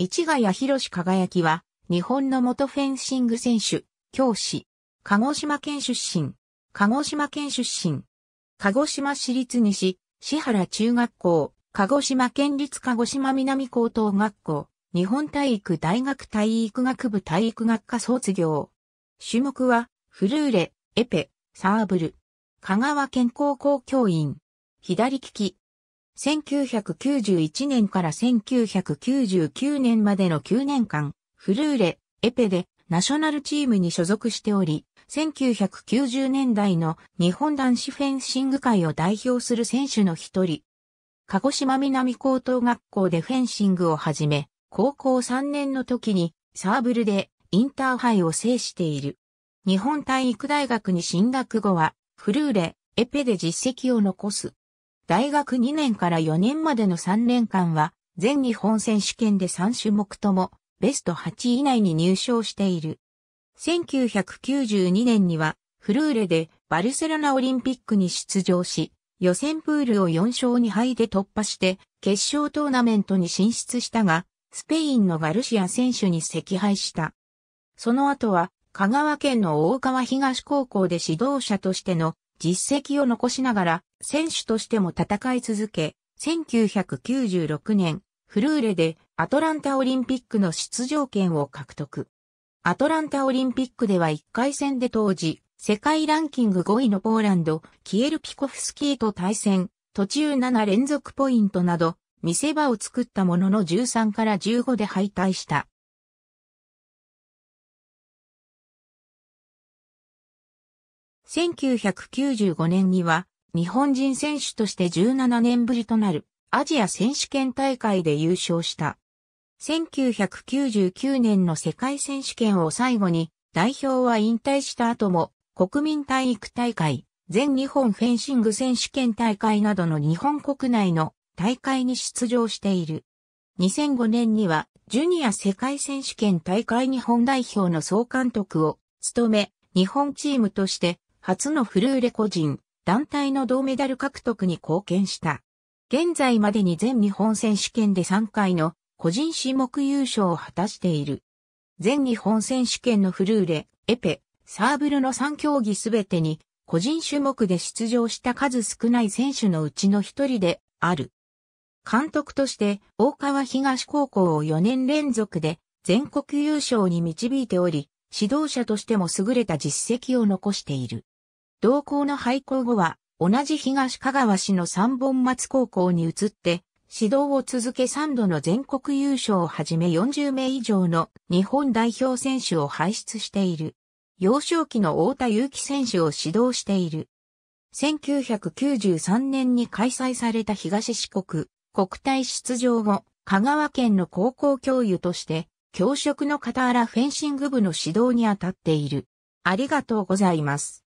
市ヶ谷博士輝きは、日本の元フェンシング選手、教師、鹿児島県出身、鹿児島県出身、鹿児島市立西、市原中学校、鹿児島県立鹿児島南高等学校、日本体育大学体育学部体育学科卒業。種目は、フルーレ、エペ、サーブル。香川県高校教員。左利き、1991年から1999年までの9年間、フルーレ、エペでナショナルチームに所属しており、1990年代の日本男子フェンシング界を代表する選手の一人。鹿児島南高等学校でフェンシングを始め、高校3年の時にサーブルでインターハイを制している。日本体育大学に進学後は、フルーレ、エペで実績を残す。大学2年から4年までの3年間は、全日本選手権で3種目とも、ベスト8以内に入賞している。1992年には、フルーレでバルセロナオリンピックに出場し、予選プールを4勝2敗で突破して、決勝トーナメントに進出したが、スペインのガルシア選手に惜敗した。その後は、香川県の大川東高校で指導者としての実績を残しながら、選手としても戦い続け、1996年、フルーレでアトランタオリンピックの出場権を獲得。アトランタオリンピックでは1回戦で当時、世界ランキング5位のポーランド、キエルピコフスキーと対戦、途中7連続ポイントなど、見せ場を作ったものの13から15で敗退した。1995年には日本人選手として17年ぶりとなるアジア選手権大会で優勝した。1999年の世界選手権を最後に代表は引退した後も国民体育大会、全日本フェンシング選手権大会などの日本国内の大会に出場している。2005年にはジュニア世界選手権大会日本代表の総監督を務め、日本チームとして初のフルーレ個人、団体の銅メダル獲得に貢献した。現在までに全日本選手権で3回の個人種目優勝を果たしている。全日本選手権のフルーレ、エペ、サーブルの3競技すべてに個人種目で出場した数少ない選手のうちの一人である。監督として大川東高校を4年連続で全国優勝に導いており、指導者としても優れた実績を残している。同校の廃校後は、同じ東香川市の三本松高校に移って、指導を続け3度の全国優勝をはじめ40名以上の日本代表選手を輩出している。幼少期の太田祐希選手を指導している。1993年に開催された東四国国体出場後、香川県の高校教諭として、教職の傍らフェンシング部の指導に当たっている。ありがとうございます。